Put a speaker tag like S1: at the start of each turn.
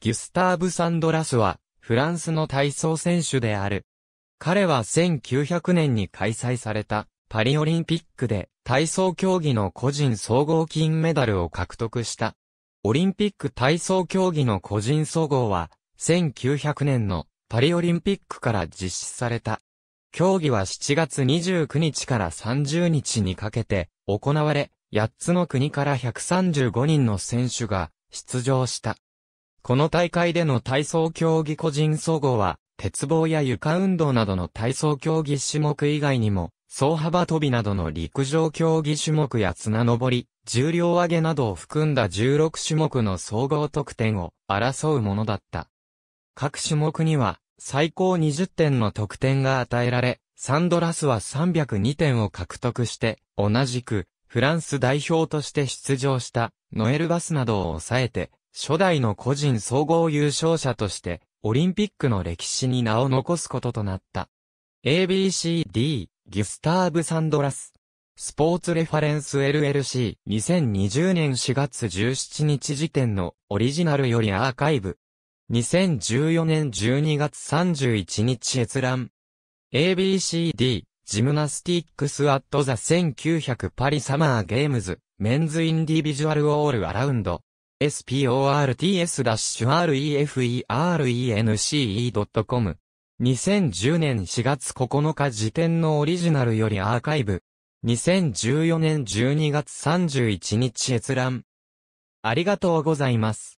S1: ギュスターブ・サンド
S2: ラスは、フランスの体操選手である。彼は1900年に開催されたパリオリンピックで体操競技の個人総合金メダルを獲得した。オリンピック体操競技の個人総合は1900年のパリオリンピックから実施された。競技は7月29日から30日にかけて行われ、8つの国から135人の選手が出場した。この大会での体操競技個人総合は、鉄棒や床運動などの体操競技種目以外にも、総幅跳びなどの陸上競技種目や綱登り、重量上げなどを含んだ16種目の総合得点を争うものだった。各種目には最高20点の得点が与えられ、サンドラスは302点を獲得して、同じくフランス代表として出場したノエル・バスなどを抑えて初代の個人総合優勝者として、オリンピックの歴史に名を残すこととなった。ABCD、ギュスターブ・サンドラス。スポーツレファレンス LLC、2020年4月17日時点のオリジナルよりアーカイブ。2014年12月31日閲覧。ABCD、ジムナスティックス・アット・ザ・1900パリサマーゲームズ、メンズ・インディビジュアル・オール・アラウンド。sports-reference.com。2010年4月9日時点のオリジナルよりアーカイブ。2014年12月31日閲
S1: 覧。ありがとうございます。